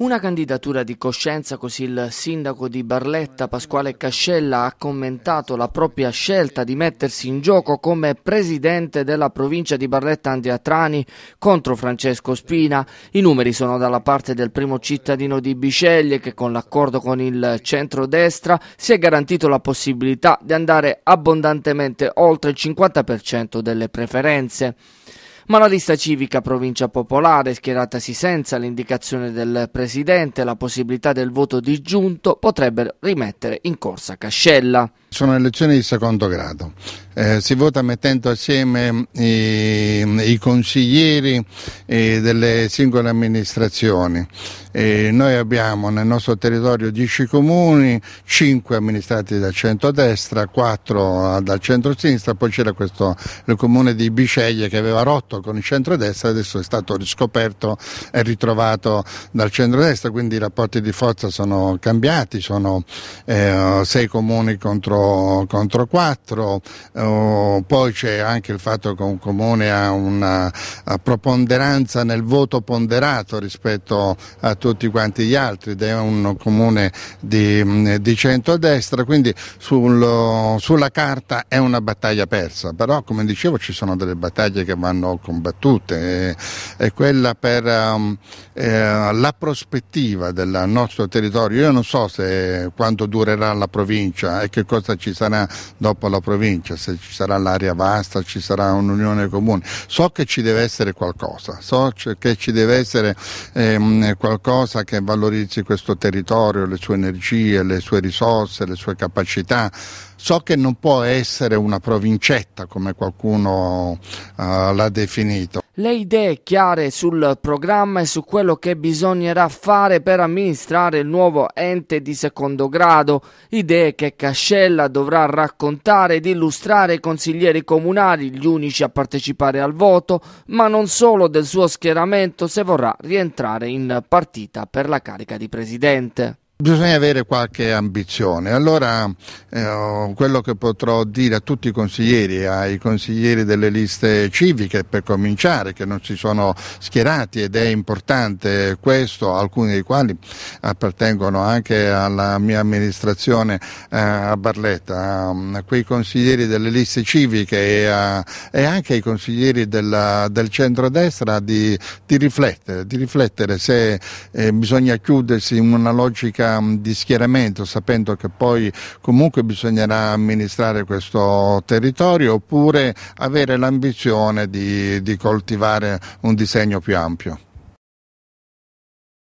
Una candidatura di coscienza, così il sindaco di Barletta Pasquale Cascella ha commentato la propria scelta di mettersi in gioco come presidente della provincia di Barletta Andiatrani contro Francesco Spina. I numeri sono dalla parte del primo cittadino di Biceglie che con l'accordo con il centrodestra si è garantito la possibilità di andare abbondantemente oltre il 50% delle preferenze. Ma la lista civica Provincia Popolare, schieratasi senza l'indicazione del Presidente, la possibilità del voto disgiunto potrebbe rimettere in corsa Cascella. Sono elezioni di secondo grado. Eh, si vota mettendo assieme i, eh, i consiglieri eh, delle singole amministrazioni. Eh, noi abbiamo nel nostro territorio 10 comuni, 5 amministrati dal centro-destra, 4 dal centro-sinistra, poi c'era questo il comune di Biceglie che aveva rotto con il centro-destra, adesso è stato riscoperto e ritrovato dal centro-destra, quindi i rapporti di forza sono cambiati, sono 6 eh, comuni contro contro, 4, oh, eh, poi c'è anche il fatto che un comune ha una proponderanza nel voto ponderato rispetto a tutti quanti gli altri ed è un comune di, di centrodestra, quindi sul, sulla carta è una battaglia persa, però come dicevo ci sono delle battaglie che vanno combattute, e quella per um, eh, la prospettiva del nostro territorio, io non so se, quanto durerà la provincia e che cosa vasta ci sarà dopo la provincia, se ci sarà l'area vasta ci sarà un'unione comune. So che ci deve essere qualcosa, so che ci deve essere ehm, qualcosa che valorizzi questo territorio, le sue energie, le sue risorse, le sue capacità. So che non può essere una provincetta come qualcuno eh, l'ha definito, le idee chiare sul programma e su quello che bisognerà fare per amministrare il nuovo ente di secondo grado, idee che Cascella dovrà raccontare ed illustrare ai consiglieri comunali, gli unici a partecipare al voto, ma non solo del suo schieramento se vorrà rientrare in partita per la carica di presidente. Bisogna avere qualche ambizione, allora eh, quello che potrò dire a tutti i consiglieri, ai consiglieri delle liste civiche per cominciare, che non si sono schierati ed è importante questo, alcuni dei quali appartengono anche alla mia amministrazione eh, a Barletta, a quei consiglieri delle liste civiche e, a, e anche ai consiglieri della, del centrodestra di, di, riflettere, di riflettere se eh, bisogna chiudersi in una logica Ehm, di schieramento, sapendo che poi comunque bisognerà amministrare questo territorio, oppure avere l'ambizione di, di coltivare un disegno più ampio?